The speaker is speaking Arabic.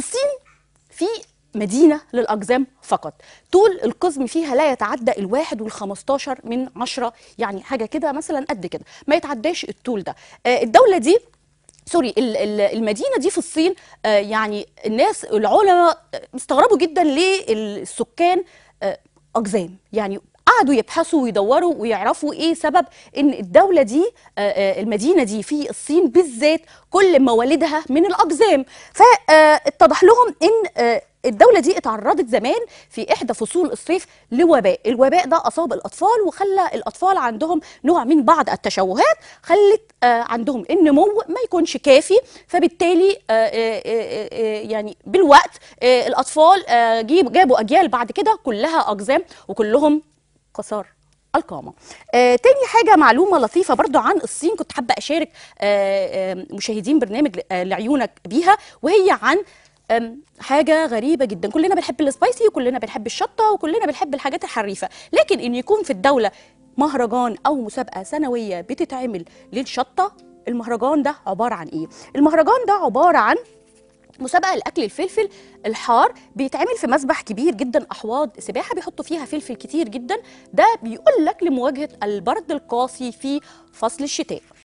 في الصين في مدينة للأقزام فقط طول القزم فيها لا يتعدى الواحد والخمستاشر من عشرة يعني حاجة كده مثلا قد كده ما يتعداش الطول ده آه، الدولة دي سوري المدينة دي في الصين آه، يعني الناس العلماء آه، استغربوا جدا ليه السكان أقزام يعني قعدوا يبحثوا ويدوروا ويعرفوا ايه سبب ان الدوله دي آه، آه، المدينه دي في الصين بالذات كل موالدها من الاقزام فاتضح لهم ان آه، الدوله دي اتعرضت زمان في احدى فصول الصيف لوباء الوباء ده اصاب الاطفال وخلى الاطفال عندهم نوع من بعض التشوهات خلت عندهم النمو ما يكونش كافي فبالتالي يعني بالوقت الاطفال جابوا اجيال بعد كده كلها اقزام وكلهم قصار القامه آه، تاني حاجه معلومه لطيفه برضو عن الصين كنت حابه اشارك آه، آه، مشاهدين برنامج آه، لعيونك بيها وهي عن حاجه غريبه جدا كلنا بنحب السبايسي وكلنا بنحب الشطه وكلنا بنحب الحاجات الحريفه لكن ان يكون في الدوله مهرجان او مسابقه سنويه بتتعمل للشطه المهرجان ده عباره عن ايه المهرجان ده عباره عن مسابقه لاكل الفلفل الحار بيتعمل في مسبح كبير جدا احواض سباحه بيحطوا فيها فلفل كتير جدا ده بيقول لك لمواجهه البرد القاسي في فصل الشتاء